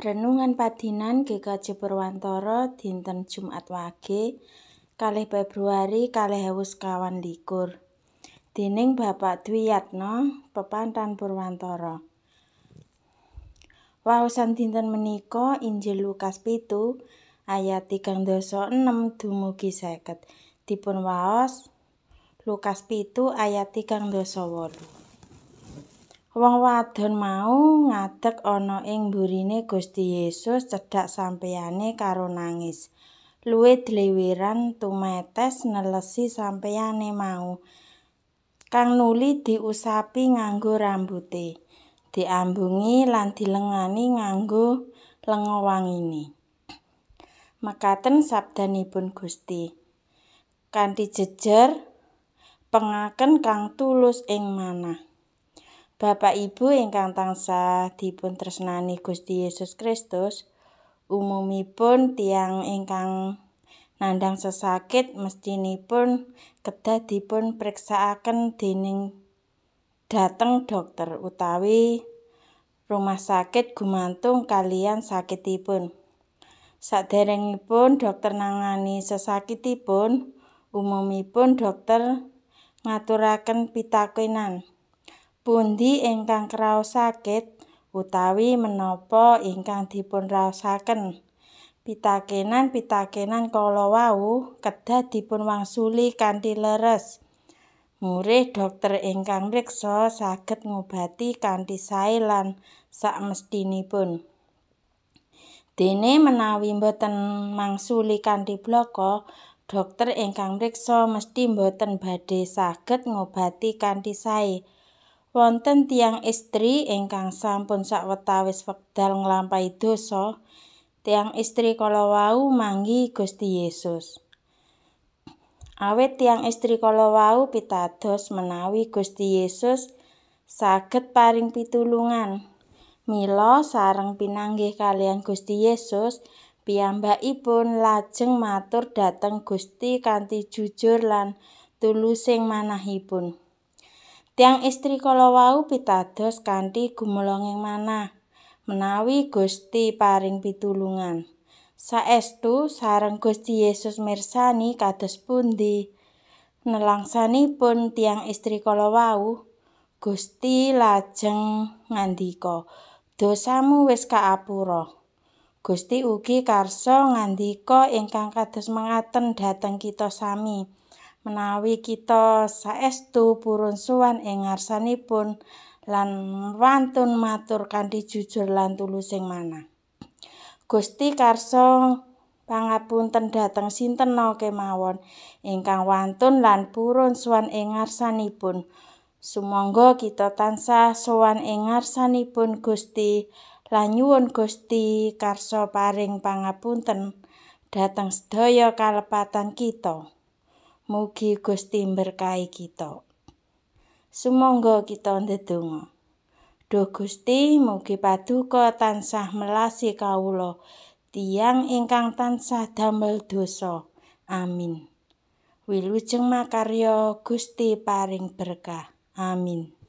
Renungan Padinan GKJ purwantara Dinten Jumat Wage 2 Februari 2021 Dening Bapak Dwi Yatno Pepantan purwantara. Wawasan Dinten Meniko Injil Lukas Pitu Ayat 3 Doso 6 Dumugi Seket Dipun Waos Lukas Pitu Ayat 3 Doso 8 Wong wadon mau ngadeg ana ing mburine Gusti Yesus cedhak sampeyane karo nangis. Luwe dleweran tumetes nelesi sampeyane mau. Kang nuli diusapi nganggo rambute, diambungi lan dilengani nganggo lenga wangine. Mekaten sabdanipun Gusti. Kanthi jejer pengaken kang tulus ing manah. Bapak Ibu ingkang tansah dipun tresnani Gusti Yesus Kristus, umumipun tiang ingkang nandang sesakit mestinipun kedah dipun periksaaken dening dateng dokter utawi rumah sakit gumantung kalian sakitipun. Saderengipun dokter nangani sesakitipun, umumipun dokter ngaturaken pitakenan. pundi ingkang kraos sakit utawi menapa ingkang dipun raosaken pitakenan-pitakenan kala wau kedah dipun wangsuli kanthi leres Murih dokter ingkang mriksa saged ngobati kanthi sae lan sakmestinipun. Dene menawi mboten mangsuli kanthi bloko, dokter ingkang mriksa mesti mboten badhe saged ngobati kanthi sae. wonten tiang istri ingkang sampun sakwetawis wekdal nglampahi dosa tiang istri kala wau manggi Gusti Yesus awet tiang istri kala wau pitados menawi Gusti Yesus saged paring pitulungan Mila sareng pinanggi kalian Gusti Yesus piyambakipun lajeng matur dhateng Gusti kanthi jujur lan tulus sing manahipun Tiang istri kala pitados kanthi gumelonging manah menawi Gusti paring pitulungan. Saestu sareng Gusti Yesus mirsani kados pundi nelangsanipun tiang istri kala Gusti lajeng ngandika dosamu wis kaapura Gusti ugi karsa ngandika ingkang kados mengaten dhateng kita sami menawi kita saestu purun suwan ing ngasanipun lan wantun matur kanthi jujur lan tulus ing manah. Gusti karso pangapunten dhateng sinten kemawon ingkang wantun lan purun suwan ing ngasanipun. Sumangga kita tansah suwan ing ngasanipun Gusti lan nyuwun Gusti karso paring pangapunten dhateng sedaya kalepatan kita. Mugi Gusti berkahi kita. Sumangga kita ndedonga. Duh Gusti, mugi paduka tansah melasi kawula tiang ingkang tansah damel dosa. Amin. Wilujeng makaryo Gusti paring berkah. Amin.